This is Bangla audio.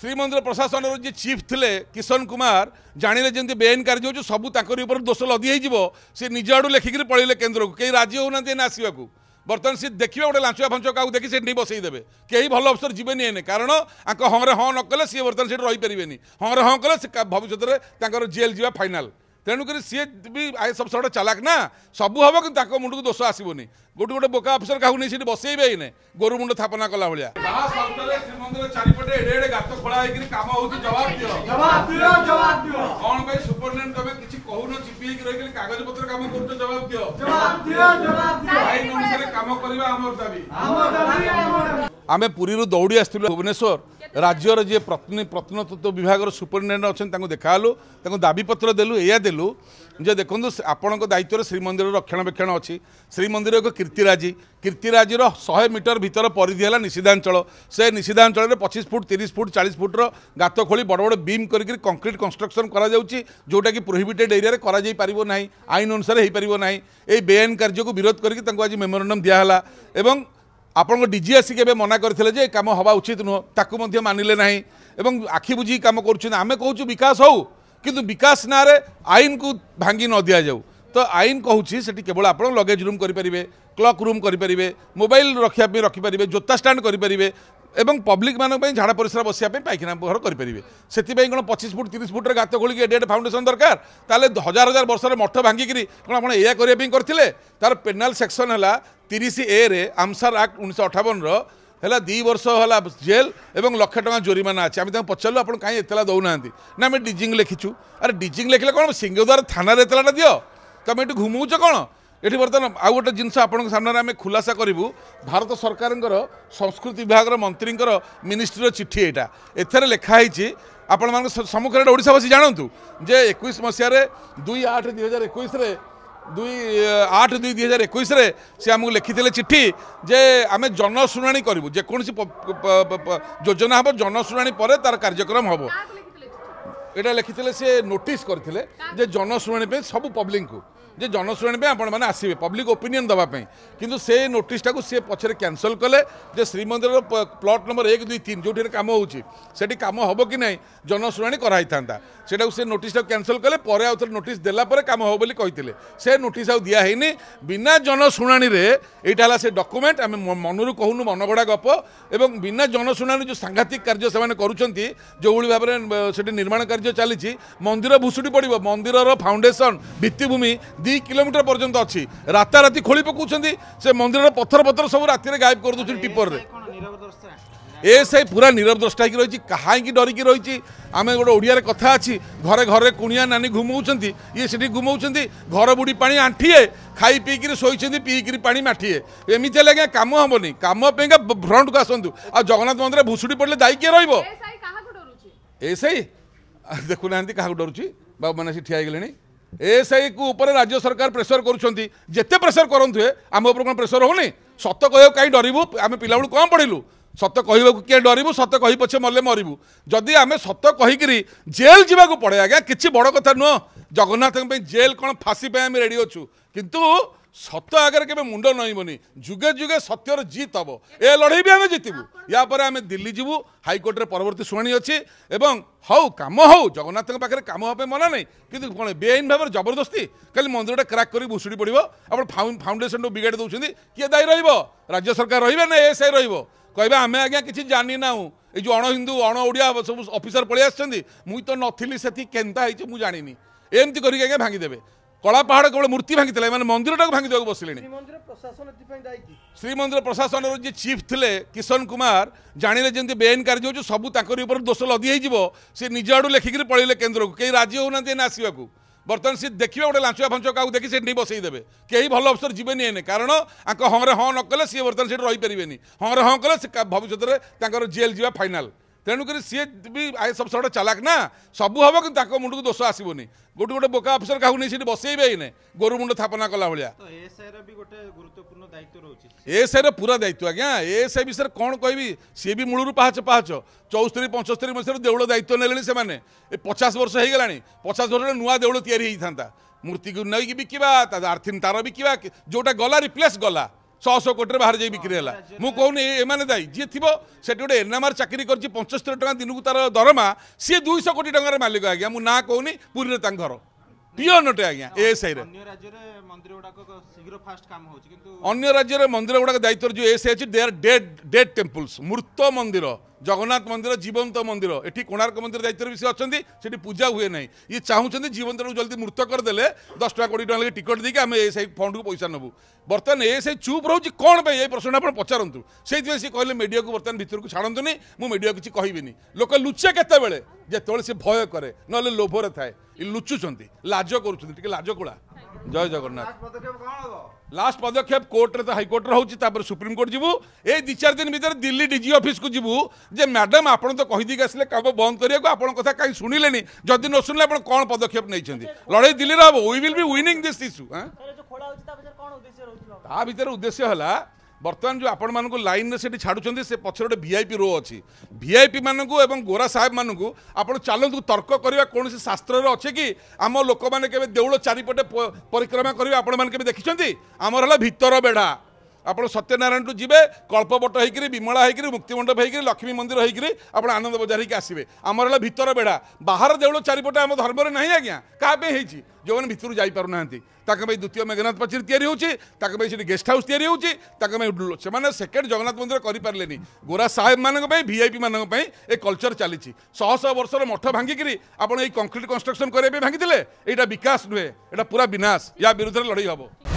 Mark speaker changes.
Speaker 1: ଶ୍ରୀମନ୍ଦିର ପ୍ରଶାସନର ଯିଏ ଚିଫ୍ ଥିଲେ କିଶନ କୁମାର ଜାଣିଲେ ଯେମିତି ବେଆଇନ କାର୍ଯ୍ୟ ହେଉଛି ସବୁ ତାଙ୍କରି ଉପରେ ଦୋଷ ଲଦି ହେଇଯିବ ସେ ନିଜ ଆଡ଼ୁ ଲେଖିକିରି ପଳେଇଲେ କେନ୍ଦ୍ରକୁ କେହି ରାଜି ହେଉନାହାନ୍ତି ଏଇନା ଆସିବାକୁ ବର୍ତ୍ତମାନ ସେ ଦେଖିବେ ଗୋଟେ ଲାଞ୍ଚୁଆ ଫାଞ୍ଚୁଆ କାହାକୁ ଦେଖି ସେଠି ବସେଇଦେବେ କେହି ଭଲ ଅଫିସର ଯିବେନି ଏନେ କାରଣ ଆଙ୍କ ହଁରେ ହଁ ନ କଲେ ସିଏ ବର୍ତ୍ତମାନ ସେଠି ରହିପାରିବେନି ହଁରେ ହଁ କଲେ ସେ ଭବିଷ୍ୟତରେ ତାଙ୍କର ଜେଲ୍ ଯିବା ଫାଇନାଲ୍ তেণুকরি সি বি সব সবটা চালাক না সবু হব কিন্তু তাকে মুন্ডক দোষ আসবনি গোটে গোটে বোকা অফিসর কাহু নিয়ে সেটি বসাইবে এনে গরু মুন্ড স্থাপনা কলা ভাইয়া চারিপটে এড়ে এড়ে গাত খোলা হয়েকি কাম হচ্ছে জবাব দিও জবাব দিও জবাব দিও কোন ভাই সুপারিনটেন্ডেন্ট তবে কিছু কহুন চিপি হয়েকি রহিকি কাগজ পত্র কাম করছো জবাব দিও জবাব দিও জবাব দিও আইন অনুসারে কাম করিবা আমার দাবি আমার দাবি আমার দাবি ଆମେ ପୁରୀରୁ ଦୌଡ଼ି ଆସିଥିଲୁ ଭୁବନେଶ୍ୱର ରାଜ୍ୟର ଯିଏ ପ୍ରତ୍ନି ପ୍ରତ୍ନତତ୍ତ୍ୱ ବିଭାଗର ସୁପରିଟେଣ୍ଡେଣ୍ଟ ଅଛନ୍ତି ତାଙ୍କୁ ଦେଖାହେଲୁ ତାଙ୍କୁ ଦାବିପତ୍ର ଦେଲୁ ଏଇଆ ଦେଲୁ ଯେ ଦେଖନ୍ତୁ ଆପଣଙ୍କ ଦାୟିତ୍ୱରେ ଶ୍ରୀମନ୍ଦିରର ରକ୍ଷଣାବେକ୍ଷଣ ଅଛି ଶ୍ରୀମନ୍ଦିର ଏକ କୀର୍ତ୍ତିରାଜି କୀର୍ତ୍ତିରାଜିର ଶହେ ମିଟର ଭିତର ପରିଧି ହେଲା ନିଷିଦ୍ଧାଞ୍ଚଳ ସେ ନିଷିଦ୍ଧାଞ୍ଚଳରେ ପଚିଶ ଫୁଟ ତିରିଶ ଫୁଟ ଚାଳିଶ ଫୁଟର ଗାତ ଖୋଳି ବଡ଼ ବଡ଼ ବିମ୍ କରିକି କଂକ୍ରିଟ୍ କନଷ୍ଟ୍ରକ୍ସନ୍ କରାଯାଉଛି ଯେଉଁଟାକି ପ୍ରୋହିବିଟେଡ୍ ଏରିଆରେ କରାଯାଇପାରିବ ନାହିଁ ଆଇନ ଅନୁସାରେ ହୋଇପାରିବ ନାହିଁ ଏହି ବେଆଇନ କାର୍ଯ୍ୟକୁ ବିରୋଧ କରିକି ତାଙ୍କୁ ଆଜି ମେମୋରାଣ୍ଡମ୍ ଦିଆହେଲା ଏବଂ ଆପଣଙ୍କ ଡିଜି ଆସି କେବେ ମନା କରିଥିଲେ ଯେ କାମ ହେବା ଉଚିତ ନୁହଁ ତାକୁ ମଧ୍ୟ ମାନିଲେ ନାହିଁ ଏବଂ ଆଖି ବୁଝିକି କାମ କରୁଛନ୍ତି ଆମେ କହୁଛୁ ବିକାଶ ହେଉ କିନ୍ତୁ ବିକାଶ ନାଁରେ ଆଇନକୁ ଭାଙ୍ଗି ନ ଦିଆଯାଉ ତ ଆଇନ କହୁଛି ସେଠି କେବଳ ଆପଣ ଲଗେଜ୍ ରୁମ୍ କରିପାରିବେ କ୍ଲକ୍ ରୁମ୍ କରିପାରିବେ ମୋବାଇଲ ରଖିବା ପାଇଁ ରଖିପାରିବେ ଜୋତା ଷ୍ଟାଣ୍ଡ କରିପାରିବେ এবং ପବ୍ଲିକମାନଙ୍କ ପାଇଁ ଝାଡ଼ା ପରିସ୍ରା ବସିବା ପାଇଁ ପାଇଖାନା ଘର କରିପାରିବେ ସେଥିପାଇଁ କ'ଣ ପଚିଶ ଫୁଟ ତିରିଶ ଫୁଟରେ ଗାତ ଖୋଳିକି ଏଡ଼େ ଏଡ଼େ ଫାଉଣ୍ଡେସନ୍ ଦରକାର ତାହେଲେ ହଜାର ହଜାର ବର୍ଷର ମଠ ଭାଙ୍ଗିକିରି କ'ଣ ଆପଣ ଏଇଆ କରିବା ପାଇଁ କରିଥିଲେ ତା'ର ପେନାଲ୍ ସେକ୍ସନ୍ ହେଲା ତିରିଶ ଏରେ ଆମସାର ଆକ୍ଟ ଉଣେଇଶହ ଅଠାବନର ହେଲା ଦୁଇ ବର୍ଷ ହେଲା ଜେଲ୍ ଏବଂ ଲକ୍ଷେ ଟଙ୍କା ଜୋରିମାନା ଅଛି ଆମେ ତାଙ୍କୁ ପଚାରିଲୁ ଆପଣ କାହିଁ ଏତଲା ଦେଉନାହାନ୍ତି ନା ଆମେ ଡିଜିଂ ଲେଖିଛୁ ଆରେ ଡିଜିଂ ଲେଖିଲେ କ'ଣ ସିଂହଦ୍ୱାର ଥାନାରେ ଏତଲାଟା ଦିଅ ତମେ ଏଠି ଘୁମଉଛ କ'ଣ ଏଠି ବର୍ତ୍ତମାନ ଆଉ ଗୋଟେ ଜିନିଷ ଆପଣଙ୍କ ସାମ୍ନାରେ ଆମେ ଖୁଲାସା କରିବୁ ଭାରତ ସରକାରଙ୍କର ସଂସ୍କୃତି ବିଭାଗର ମନ୍ତ୍ରୀଙ୍କର ମିନିଷ୍ଟ୍ରିର ଚିଠି ଏଇଟା ଏଥିରେ ଲେଖା ହେଇଛି ଆପଣମାନଙ୍କ ସମ୍ମୁଖରେ ଏଇଟା ଓଡ଼ିଶାବାସୀ ଜାଣନ୍ତୁ ଯେ ଏକୋଇଶ ମସିହାରେ ଦୁଇ ଆଠ ଦୁଇ ହଜାର ଏକୋଇଶରେ ଦୁଇ ଆଠ ଦୁଇ ଦୁଇ ହଜାର ଏକୋଇଶରେ ସେ ଆମକୁ ଲେଖିଥିଲେ ଚିଠି ଯେ ଆମେ ଜନଶୁଣାଣି କରିବୁ ଯେକୌଣସି ଯୋଜନା ହେବ ଜନଶୁଣାଣି ପରେ ତା'ର କାର୍ଯ୍ୟକ୍ରମ ହେବ ଏଇଟା ଲେଖିଥିଲେ ସେ ନୋଟିସ୍ କରିଥିଲେ ଯେ ଜନଶୁଣାଣି ପାଇଁ ସବୁ ପବ୍ଲିକଙ୍କୁ যে জনশ্রেণী আপনার মানে আসবে পব্লিক ওপিনিয়ন দেওয়া কিন্তু সে নোটিসটা সে পছরে ক্যানসেল কলে যে শ্রীমন্দির প্লট নম্বর এক দুই তিন যেটি কাম হচ্ছে সেটি কাম হব কি না জনশুণানি করা হয়ে থাকে সেটা সে নোটিসটা ক্যানসেল কলে পরে আউ থরে নোটিস দেলাপরে কাম হব বলে কে সে নোটিস আউ দিয়া হয়নি বিনা জনশুণানি এইটা হল সে ডকুমেন্ট আমি মনরু কহুনু মনগড়া গপ এবং বিনা জনশুণানি যে সাংঘাতিক কার্য সে করছেন যেভাবে ভাবে সেটি নির্মাণ কার্য চালছে মন্দির ভুষুটি পড়ব মন্দিরর ফাউন্ডেসন ভিত্তিভূমি ଦୁଇ କିଲୋମିଟର ପର୍ଯ୍ୟନ୍ତ ଅଛି ରାତାରାତି ଖୋଳି ପକାଉଛନ୍ତି ସେ ମନ୍ଦିରର ପଥର ପଥର ସବୁ ରାତିରେ ଗାୟବ କରିଦେଉଛନ୍ତି ଟିପରରେ ଏ ସେ ପୁରା ନିରବ ଦ୍ରଷ୍ଟା ହେଇକି ରହିଛି କାହିଁକି ଡରିକି ରହିଛି ଆମେ ଗୋଟେ ଓଡ଼ିଆରେ କଥା ଅଛି ଘରେ ଘରେ କୁଣିଆ ନାନୀ ଘୁମଉଛନ୍ତି ଇଏ ସେଠି ଘୁମଉଛନ୍ତି ଘର ବୁଡ଼ି ପାଣି ଆଣ୍ଠିଏ ଖାଇ ପିଇକିରି ଶୋଇଛନ୍ତି ପିଇକିରି ପାଣି ମାଠିଏ ଏମିତି ହେଲେ ଆଜ୍ଞା କାମ ହେବନି କାମ ପାଇଁକା ଫ୍ରଣ୍ଟକୁ ଆସନ୍ତୁ ଆଉ ଜଗନ୍ନାଥ ମନ୍ଦିର ଭୁଷୁଡ଼ି ପଡ଼ିଲେ ଦାୟୀ କିଏ ରହିବ ଏ ସେଇ ଦେଖୁନାହାନ୍ତି କାହାକୁ ଡରୁଛି ବାବୁମାନେ ସେ ଠିଆ ହେଇଗଲେଣି ଏଏସ୍ଆଇକୁ ଉପରେ ରାଜ୍ୟ ସରକାର ପ୍ରେସର କରୁଛନ୍ତି ଯେତେ ପ୍ରେସର କରନ୍ତୁଏ ଆମ ଉପରେ କ'ଣ ପ୍ରେସର ହେଉନି ସତ କହିବାକୁ କାହିଁ ଡରିବୁ ଆମେ ପିଲାବେଳୁ କ'ଣ ପଢ଼ିଲୁ ସତ କହିବାକୁ କିଏ ଡରିବୁ ସତ କହି ପଛେ ମଲେ ମରିବୁ ଯଦି ଆମେ ସତ କହିକିରି ଜେଲ୍ ଯିବାକୁ ପଡ଼େ ଆଜ୍ଞା କିଛି ବଡ଼ କଥା ନୁହଁ জগন্নাথ জেল কোণ ফাঁসি আমি রেডি অছু কিন্তু সত্য আগে কেবে মুন্ড নইবনি যুগে যুগে সত্যর জিত হব এ লড়াই বি আমি জিতবু ইয়াপরে আমি দিল্লি যাবু হাইকোর্টের পরবর্তী শুনানি অছি এবং হও কাম হও জগন্নাথ পাখে কাম হওয়া মনা নাই কিন্তু কোণ বেআইন ভাবে জবরদস্তি খালি মন্দিরটা ক্রাক করে ভুষুড়ি পড়ব আপনার ফাউন্ডেসন বিগাড়ি দৌঁছেন কি দায়ী রহব রাজ্য সরকার রহবে না এএসআই রহব কহবে আমি আজ্ঞা কিছু জানি নাও এই যে অণ হিন্দু অণ ওড়িয়া সব অফিসর পড়ে আসছেন মুই তো নথিলি সেটি কেন্তা হয়েছে মু জানিনি ଏମିତି କରିକି ଆଜ୍ଞା ଭାଙ୍ଗିଦେବେ କଳାପାହାଡ଼ ପାହାଡ଼ କେବଳ ମୂର୍ତ୍ତି ଭାଙ୍ଗିଥିଲା ଏମାନେ ମନ୍ଦିରଟାକୁ ଭାଙ୍ଗିଦେବାକୁ ଦେବାକୁ ବସିଲେଣି ଶ୍ରୀମନ୍ଦିର ପ୍ରଶାସନର ଯିଏ ଚିଫ୍ ଥିଲେ କିଶନ କୁମାର ଜାଣିଲେ ଯେମିତି ବେଆଇନ କାର୍ଯ୍ୟ ହେଉଛି ସବୁ ତାଙ୍କରି ଉପରେ ଦୋଷ ଲଦି ହେଇଯିବ ସେ ନିଜ ଆଡ଼ୁ ଲେଖିକିରି ପଳେଇଲେ କେନ୍ଦ୍ରକୁ କେହି ରାଜି ହେଉନାହାନ୍ତି ଏଇନା ଆସିବାକୁ ବର୍ତ୍ତମାନ ସେ ଦେଖିବେ ଗୋଟେ ଲାଞ୍ଚୁଆ ଫାଞ୍ଚୁଆ କାହାକୁ ଦେଖି ସେଠି ବସେଇଦେବେ କେହି ଭଲ ଅଫିସର ଯିବେନି ଏନେ କାରଣ ଆଙ୍କ ହଁରେ ହଁ ନକଲେ ସିଏ ବର୍ତ୍ତମାନ ସେଠି ରହିପାରିବେନି ହଁରେ ହଁ କଲେ ସେ ଭବିଷ୍ୟତରେ ତାଙ୍କର ଜେଲ୍ ଯିବା ଫାଇନାଲ୍ তেণুকরি সি বি সব সবটা চালাক না সবু হব কিন্তু তাকে মুন্ডক দোষ আসবনি গোটে গোটে বোকা অফিসর কাহু নিয়ে সেটি বসাইবে এনে গোরু মুন্ড স্থাপনা কলা ভাইয়া এসআইর পুরা দায়িত্ব আজ্ঞা এসআই বিষয়ে কম কবি সি বি মূলর পাহাচ পাহাচ চৌস্তরি পঞ্চস্তরি মশার দেউল দায়িত্ব নেলে সে পচাশ বর্ষ হয়ে গেল পচাশ বর্ষের নূয়া দেউল তৈরি হয়ে থাকে মূর্তিকে নেই বিকিবা তার আর্থিন তার বিকিবা যেটা গলা রিপ্লেস গলা शश कि बाहेक बिक्री होला मौन एमा चाकरी चाहिँ गरिन्छ पञ्चस्तरी टा दिनको तार दरमा सि दुई कोटी टलिक आज महाँ कि पुरीले त घर ପିଓର ନଟେ ଆଜ୍ଞା ଏଏସ୍ଆଇରେ ଅନ୍ୟ ରାଜ୍ୟରେ ମନ୍ଦିର ଗୁଡ଼ାକ ଦାୟିତ୍ୱରେ ଯେଉଁ ଏଏସ୍ଆଇ ଅଛି they are dead dead temples ମୃତ ମନ୍ଦିର ଜଗନ୍ନାଥ ମନ୍ଦିର ଜୀବନ୍ତ ମନ୍ଦିର ଏଠି କୋଣାର୍କ ମନ୍ଦିର ଦାୟିତ୍ୱରେ ବି ସେ ଅଛନ୍ତି ସେଠି ପୂଜା ହୁଏ ନାହିଁ ଇଏ ଚାହୁଁଛନ୍ତି ଜୀବନ୍ତଟାକୁ ଜଲ୍ଦି ମୃତ କରିଦେଲେ ଦଶ ଟଙ୍କା କୋଡ଼ିଏ ଟଙ୍କା ଲେଖି ଟିକେଟ୍ ଦେଇକି ଆମେ ଏଏସ୍ଆଇ ଫଣ୍ଡକୁ ପଇସା ନେବୁ ବର୍ତ୍ତମାନ ଏଏସ୍ଆଇ ଚୁପ୍ ରହୁଛି କ'ଣ ପାଇଁ ଏ ପ୍ରଶ୍ନଟା ଆପଣ ପଚାରନ୍ତୁ ସେଇଥିପାଇଁ ସେ କହିଲେ ମିଡ଼ିଆକୁ ବର୍ତ୍ତମାନ ଭିତରକୁ ଛାଡ଼ନ୍ତୁନି ମୁଁ ମିଡ଼ିଆ କିଛି କହିବିନି ଲୋକ ଲୁଚେ କେତେବେଳେ ଯେତେବେଳେ ସେ ଭୟ କରେ ନହେଲେ ଲୋଭରେ ଥାଏ ଲୁଚୁଛନ୍ତି ଲାଜ କରୁଛନ୍ତି ଟିକେ ଲାଜକୁଳା ଜୟ ଜଗନ୍ନାଥ ଲାଷ୍ଟ ପଦକ୍ଷେପ କୋର୍ଟରେ ତ ହାଇକୋର୍ଟରେ ହେଉଛି ତାପରେ ସୁପ୍ରିମକୋର୍ଟ ଯିବୁ ଏଇ ଦୁଇ ଚାରି ଦିନ ଭିତରେ ଦିଲ୍ଲୀ ଡିଜି ଅଫିସକୁ ଯିବୁ ଯେ ମ୍ୟାଡ଼ାମ୍ ଆପଣ ତ କହିଦେଇକି ଆସିଲେ କାମ ବନ୍ଦ କରିବାକୁ ଆପଣଙ୍କ କଥା କାହିଁ ଶୁଣିଲେନି ଯଦି ନ ଶୁଣିଲେ ଆପଣ କ'ଣ ପଦକ୍ଷେପ ନେଇଛନ୍ତି ଲଢ଼େଇ ଦିଲ୍ଲୀରେ ହେବ we will be winning this issue ତା ଭିତରେ ଉଦ୍ଦେଶ୍ୟ ହେଲା বর্তমান যে আপনার লাইনরে সেটি ছাড়ুচ্ছেন সে পছরে গোটে ভিআইপি রো অছি ভিআইপি মানুষ এবং গোরা সাহেব মানুষ আপনার চালু তর্ক করা কৌশি শাস্ত্রের অছে কি আমার লোক মানে কেবে দেউল চারিপটে পরিক্রমা করবে আপনার কেবে দেখিছেন আমার হল ভিতর বেড়া ଆପଣ ସତ୍ୟନାରାୟଣଠୁ ଯିବେ କଳ୍ପବଟ ହେଇକରି ବିମଳା ହେଇକରି ମୁକ୍ତିମଣ୍ଡପ ହେଇକରି ଲକ୍ଷ୍ମୀ ମନ୍ଦିର ହେଇକରି ଆପଣ ଆନନ୍ଦ ବଜାର ହେଇକି ଆସିବେ ଆମର ହେଲା ଭିତର ବେଡ଼ା ବାହାର ଦେଉଳ ଚାରିପଟେ ଆମ ଧର୍ମରେ ନାହିଁ ଆଜ୍ଞା କାହା ପାଇଁ ହେଇଛି ଯେଉଁମାନେ ଭିତରୁ ଯାଇପାରୁନାହାନ୍ତି ତାଙ୍କ ପାଇଁ ଦ୍ୱିତୀୟ ମେଘନାଥ ପାଚେରୀ ତିଆରି ହେଉଛି ତାଙ୍କ ପାଇଁ ସେଠି ଗେଷ୍ଟ ହାଉସ୍ ତିଆରି ହେଉଛି ତାଙ୍କ ପାଇଁ ସେମାନେ ସେକେଣ୍ଡ ଜଗନ୍ନାଥ ମନ୍ଦିର କରିପାରିଲେନି ଗୋରା ସାହେବମାନଙ୍କ ପାଇଁ ଭିଆଇପିମାନଙ୍କ ପାଇଁ ଏ କଲଚର ଚାଲିଛି ଶହ ଶହ ବର୍ଷର ମଠ ଭାଙ୍ଗିକିରି ଆପଣ ଏଇ କଂକ୍ରିଟ୍ କନଷ୍ଟ୍ରକ୍ସନ୍ କରିବା ପାଇଁ ଭାଙ୍ଗିଥିଲେ ଏଇଟା ବିକାଶ ନୁହେଁ ଏଇଟା ପୁରା ବିନାଶ ୟା ବିରୁଦ୍ଧରେ ଲଢ଼େଇ ହେବ